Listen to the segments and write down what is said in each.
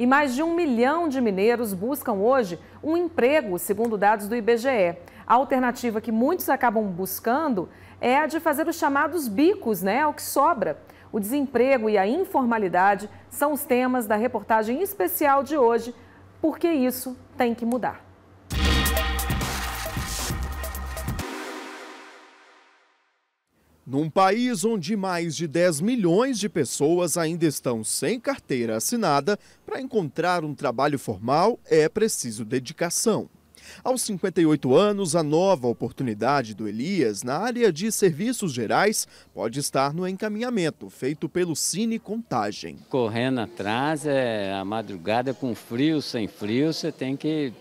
e mais de um milhão de mineiros buscam hoje um emprego, segundo dados do IBGE. A alternativa que muitos acabam buscando é a de fazer os chamados bicos, né, é O que sobra. O desemprego e a informalidade são os temas da reportagem especial de hoje, porque isso tem que mudar. Num país onde mais de 10 milhões de pessoas ainda estão sem carteira assinada, para encontrar um trabalho formal é preciso dedicação. Aos 58 anos, a nova oportunidade do Elias na área de serviços gerais pode estar no encaminhamento feito pelo Cine Contagem. Correndo atrás, é, a madrugada com frio, sem frio, você tem que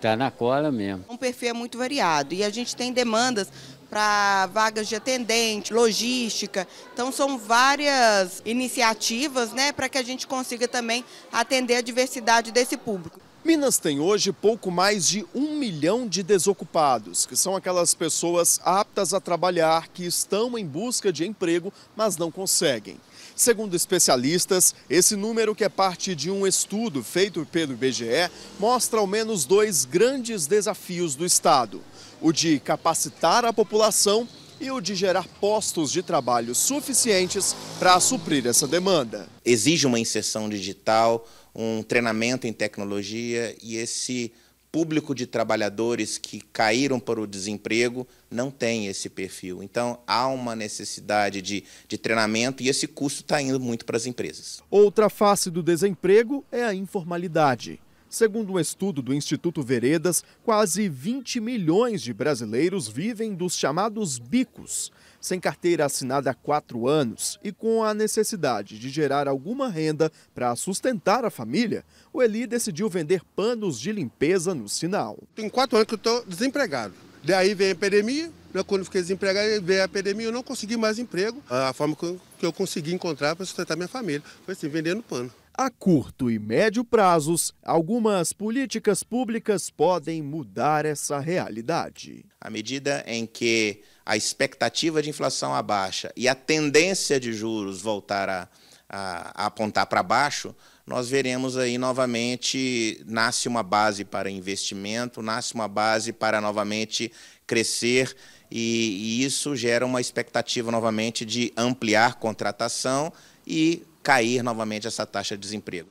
tá na cola mesmo. Um perfil é muito variado e a gente tem demandas para vagas de atendente, logística. Então são várias iniciativas né, para que a gente consiga também atender a diversidade desse público. Minas tem hoje pouco mais de um milhão de desocupados, que são aquelas pessoas aptas a trabalhar, que estão em busca de emprego, mas não conseguem. Segundo especialistas, esse número, que é parte de um estudo feito pelo IBGE, mostra ao menos dois grandes desafios do Estado: o de capacitar a população e o de gerar postos de trabalho suficientes para suprir essa demanda. Exige uma inserção digital, um treinamento em tecnologia e esse público de trabalhadores que caíram para o desemprego não tem esse perfil. Então, há uma necessidade de, de treinamento e esse custo está indo muito para as empresas. Outra face do desemprego é a informalidade. Segundo um estudo do Instituto Veredas, quase 20 milhões de brasileiros vivem dos chamados bicos, sem carteira assinada há quatro anos e com a necessidade de gerar alguma renda para sustentar a família, o Eli decidiu vender panos de limpeza no sinal. Tem quatro anos que eu estou desempregado. Daí vem a epidemia, né? quando fiquei desempregado, veio a epidemia, eu não consegui mais emprego. A forma que eu consegui encontrar para sustentar minha família foi assim, vendendo pano. A curto e médio prazos, algumas políticas públicas podem mudar essa realidade. À medida em que a expectativa de inflação abaixa e a tendência de juros voltar a, a, a apontar para baixo, nós veremos aí novamente nasce uma base para investimento, nasce uma base para novamente crescer e, e isso gera uma expectativa novamente de ampliar contratação e cair novamente essa taxa de desemprego.